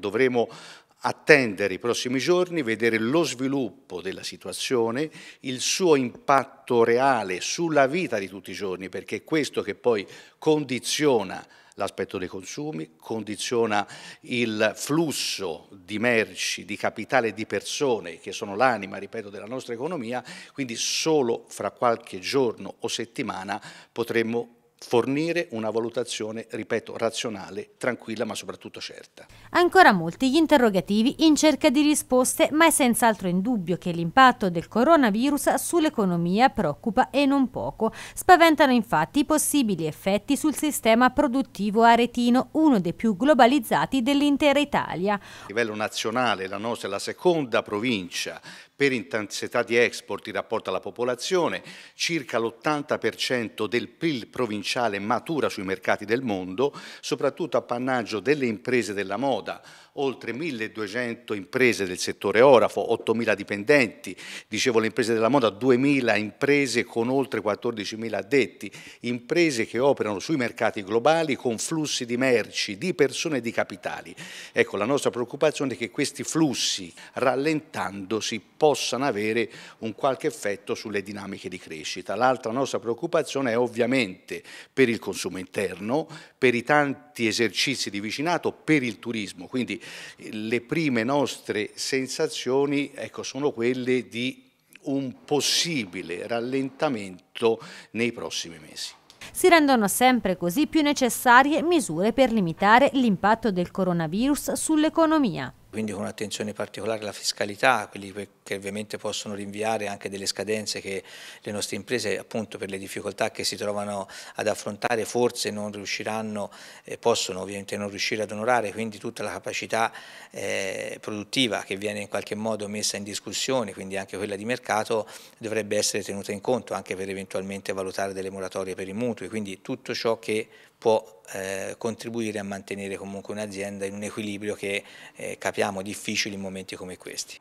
Dovremo attendere i prossimi giorni, vedere lo sviluppo della situazione, il suo impatto reale sulla vita di tutti i giorni, perché è questo che poi condiziona l'aspetto dei consumi, condiziona il flusso di merci, di capitale e di persone che sono l'anima, ripeto, della nostra economia, quindi solo fra qualche giorno o settimana potremmo fornire una valutazione, ripeto, razionale, tranquilla ma soprattutto certa. Ancora molti gli interrogativi in cerca di risposte, ma è senz'altro indubbio che l'impatto del coronavirus sull'economia preoccupa e non poco. Spaventano infatti i possibili effetti sul sistema produttivo aretino, uno dei più globalizzati dell'intera Italia. A livello nazionale la nostra è la seconda provincia per intensità di export in rapporto alla popolazione, circa l'80% del PIL provinciale artificiale matura sui mercati del mondo, soprattutto appannaggio delle imprese della moda, oltre 1200 imprese del settore orafo, 8000 dipendenti, dicevo le imprese della moda, 2000 imprese con oltre 14.000 addetti, imprese che operano sui mercati globali con flussi di merci, di persone e di capitali. Ecco, la nostra preoccupazione è che questi flussi, rallentandosi, possano avere un qualche effetto sulle dinamiche di crescita. L'altra nostra preoccupazione è ovviamente per il consumo interno, per i tanti esercizi di vicinato, per il turismo. Quindi eh, le prime nostre sensazioni ecco, sono quelle di un possibile rallentamento nei prossimi mesi. Si rendono sempre così più necessarie misure per limitare l'impatto del coronavirus sull'economia quindi con attenzione particolare alla fiscalità, quelli che ovviamente possono rinviare anche delle scadenze che le nostre imprese appunto per le difficoltà che si trovano ad affrontare forse non riusciranno, eh, possono ovviamente non riuscire ad onorare, quindi tutta la capacità eh, produttiva che viene in qualche modo messa in discussione, quindi anche quella di mercato, dovrebbe essere tenuta in conto anche per eventualmente valutare delle moratorie per i mutui, quindi tutto ciò che può eh, contribuire a mantenere comunque un'azienda in un equilibrio che eh, capiamo difficile in momenti come questi.